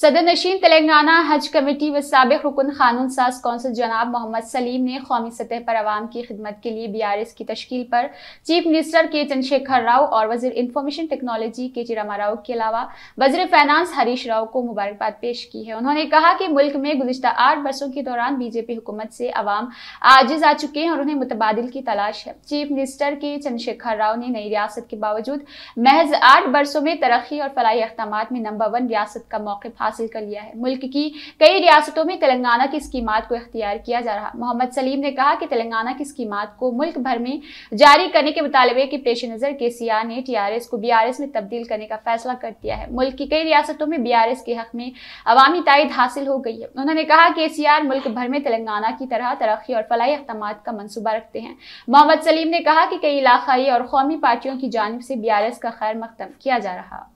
सदर नशीन तेलंगाना हज कमेटी व सबक रुकन खानून साज कौंसिल जनाब मोहम्मद सलीम ने कौमी सतह पर आवाम की खिदमत के लिए बी आर एस की तश्ील पर चीफ मिनिस्टर के चंद्रशेखर राव और वजीर इंफॉर्मेशन टेक्नोलॉजी के जी रामा राव के अलावा वजीर फाइनानस हरीश राव को मुबारकबाद पेश की है उन्होंने कहा कि मुल्क में गुजशत आठ बरसों के दौरान बीजेपी हुकूमत से आवाम आजिज आ चुके हैं और उन्हें मुतबादल की तलाश है चीफ मिनिस्टर के चंद्रशेखर राव ने नई रियासत के बावजूद महज आठ बरसों में तरक्की और फलाही अकदाम में नंबर वन रियासत का मौके हासिल कर लिया है मुल्क की कई रियासतों में तेलंगाना की स्कीमत को इख्तियार किया जा रहा मोहम्मद सलीम ने कहा कि तेलंगाना की स्कीमत को मुल्क भर में जारी करने के मुतालबे के पेश नज़र के ने टी को बी में तब्दील करने का फैसला कर दिया है मुल्क की कई रियासतों में बी के हक में अवामी तायद हासिल हो गई है उन्होंने कहा के सी आर मुल्क भर में तेलंगाना की तरह तरक्की और फलाई अहकाम का मनसूबा रखते हैं मोहम्मद सलीम ने कहा कि कई इलाकई और कौमी पार्टियों की जानब से एस का खैर मकदम किया जा रहा